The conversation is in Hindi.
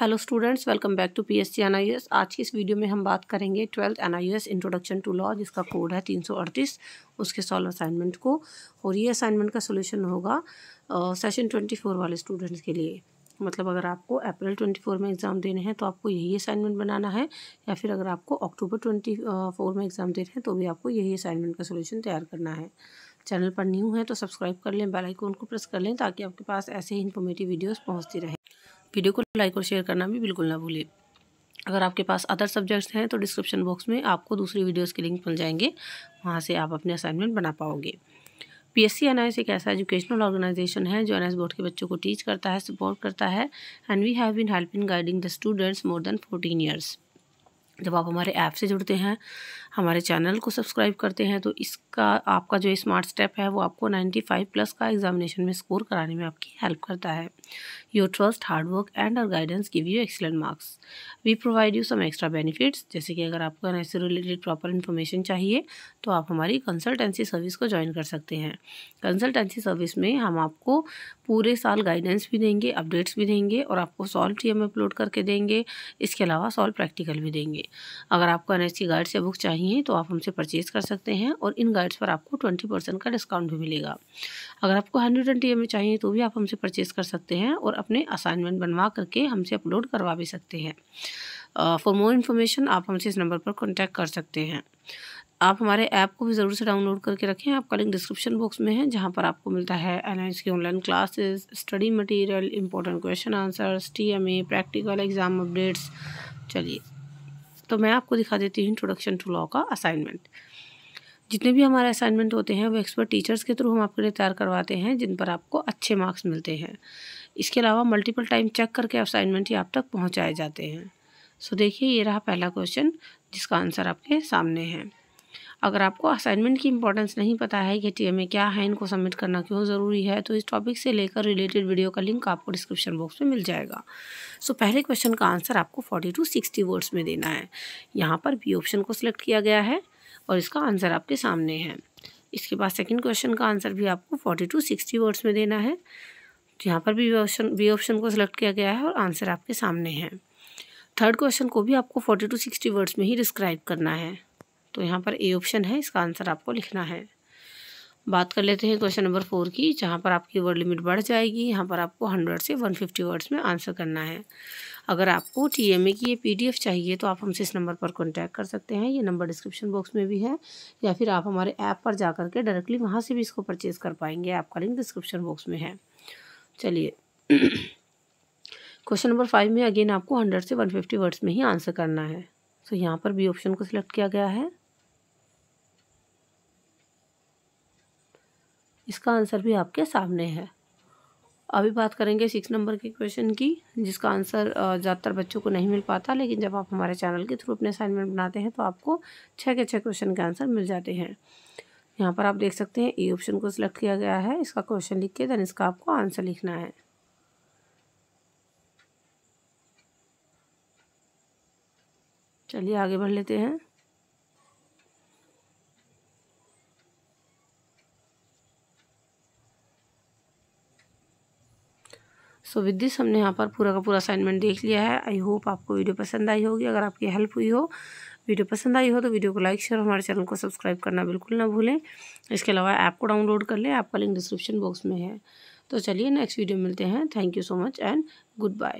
hello students welcome back to PSC NIS आज की इस वीडियो में हम बात करेंगे twelfth NIS introduction to law जिसका कोड है 338 उसके सॉल्व असाइनमेंट को और ये असाइनमेंट का सोल्यूशन होगा सेशन uh, 24 वाले स्टूडेंट्स के लिए मतलब अगर आपको अप्रैल 24 में एग्ज़ाम देने हैं तो आपको यही असाइनमेंट बनाना है या फिर अगर आपको अक्टूबर 24 में एग्ज़ाम देने हैं तो भी आपको यही असाइनमेंट का सोल्यूशन तैयार करना है चैनल पर न्यू है तो सब्सक्राइब कर लें बेल को प्रेस कर लें ताकि आपके पास ऐसे ही इन्फॉर्मेटिव वीडियोस पहुंचती रहे वीडियो को लाइक और शेयर करना भी बिल्कुल ना भूलें अगर आपके पास अदर सब्जेक्ट्स हैं तो डिस्क्रिप्शन बॉक्स में आपको दूसरी वीडियोस के लिंक मिल जाएंगे वहाँ से आप अपने असाइनमेंट बना पाओगे पीएससी एनआईएस एक ऐसा एजुकेशनल ऑर्गेनाइजेशन है जो एनआईएस बोर्ड के बच्चों को टीच करता है सपोर्ट करता है and we have been helping guiding the students more than fourteen years जब आप हमारे ऐप से जुड़ते हैं हमारे चैनल को सब्सक्राइब करते हैं तो इसका आपका जो स्मार्ट स्टेप है वो आपको 95 प्लस का एग्जामिनेशन में स्कोर कराने में आपकी हेल्प करता है योर ट्रस्ट हार्डवर्क एंड और guidance give you excellent marks we provide you some extra benefits जैसे कि अगर आपको एन से रिलेटेड प्रॉपर इन्फॉर्मेशन चाहिए तो आप हमारी कंसल्टेंसी सर्विस को ज्वाइन कर सकते हैं कंसल्टेंसी सर्विस में हम आपको पूरे साल गाइडेंस भी देंगे अपडेट्स भी देंगे और आपको सॉल्व टी अपलोड करके देंगे इसके अलावा सॉल्व प्रैक्टिकल भी देंगे अगर आपको एन सी गाइड्स या बुक चाहिए चाहिए तो आप हमसे परचेज़ कर सकते हैं और इन गाइड्स पर आपको ट्वेंटी परसेंट का डिस्काउंट भी मिलेगा अगर आपको हंड्रेड ट्वेंटी एम चाहिए तो भी आप हमसे परचेज़ कर सकते हैं और अपने असाइनमेंट बनवा करके हमसे अपलोड करवा भी सकते हैं फॉर मोर इन्फॉर्मेशन आप हमसे इस नंबर पर कॉन्टैक्ट कर सकते हैं आप हमारे ऐप को भी ज़रूर से डाउनलोड करके रखें आपका लिंक डिस्क्रिप्शन बॉक्स में है जहाँ पर आपको मिलता है एन की online classes study material important question answers TMA practical exam updates चलिए तो मैं आपको दिखा देती हूँ इंट्रोडक्शन टू लॉ का असाइनमेंट जितने भी हमारे असाइनमेंट होते हैं वो एक्सपर्ट टीचर्स के थ्रू हम आपके लिए तैयार करवाते हैं जिन पर आपको अच्छे मार्क्स मिलते हैं इसके अलावा मल्टीपल टाइम चेक करके असाइनमेंट ही आप तक पहुँचाए जाते हैं सो देखिए ये रहा पहला क्वेश्चन जिसका आंसर आपके सामने है अगर आपको असाइनमेंट की इंपॉर्टेंस नहीं पता है कि टी एम क्या है इनको सबमिट करना क्यों ज़रूरी है तो इस टॉपिक से लेकर रिलेटेड वीडियो का लिंक आपको डिस्क्रिप्शन बॉक्स में मिल जाएगा सो so, पहले क्वेश्चन का आंसर आपको फोर्टी टू सिक्सटी वर्ड्स में देना है यहाँ पर बी ऑप्शन को सिलेक्ट किया गया है और इसका आंसर आपके सामने है इसके बाद सेकेंड क्वेश्चन का आंसर भी आपको फोर्टी टू सिक्सटी वर्ड्स में देना है तो यहाँ पर भी ऑप्शन बी ऑप्शन को सिलेक्ट किया गया है और आंसर आपके सामने है थर्ड क्वेश्चन को भी आपको फोर्टी टू सिक्सटी वर्ड्स में ही डिस्क्राइब करना है तो यहाँ पर ए ऑप्शन है इसका आंसर आपको लिखना है बात कर लेते हैं क्वेश्चन नंबर फोर की जहाँ पर आपकी वर्ड लिमिट बढ़ जाएगी यहाँ पर आपको हंड्रेड से वन फिफ्टी वर्ड्स में आंसर करना है अगर आपको टी एम ए की ये पी डी एफ चाहिए तो आप हमसे इस नंबर पर कॉन्टैक्ट कर सकते हैं ये नंबर डिस्क्रिप्शन बॉक्स में भी है या फिर आप हमारे ऐप पर जा के डायरेक्टली वहाँ से भी इसको परचेज़ कर पाएंगे आपका लिंक डिस्क्रिप्शन बॉक्स में है चलिए क्वेश्चन नंबर फाइव में अगेन आपको हंड्रेड से वन फिफ्टी वर्ड्स में ही आंसर करना है तो यहाँ पर बी ऑप्शन को सिलेक्ट किया गया है इसका आंसर भी आपके सामने है अभी बात करेंगे सिक्स नंबर के क्वेश्चन की जिसका आंसर ज़्यादातर बच्चों को नहीं मिल पाता लेकिन जब आप हमारे चैनल के थ्रू अपने असाइनमेंट बनाते हैं तो आपको छः के छः क्वेश्चन के आंसर मिल जाते हैं यहाँ पर आप देख सकते हैं ए ऑप्शन को सिलेक्ट किया गया है इसका क्वेश्चन लिख के देन इसका आपको आंसर लिखना है चलिए आगे बढ़ लेते हैं सो विद दिस हमने यहाँ पर पूरा का पूरा असाइनमेंट देख लिया है आई होप आपको वीडियो पसंद आई होगी अगर आपकी हेल्प हुई हो वीडियो पसंद आई हो तो वीडियो को लाइक शेयर हमारे चैनल को सब्सक्राइब करना बिल्कुल ना भूलें इसके अलावा ऐप को डाउनलोड कर लें ऐप का लिंक डिस्क्रिप्शन बॉक्स में है तो चलिए नेक्स्ट वीडियो मिलते हैं thank you so much and good bye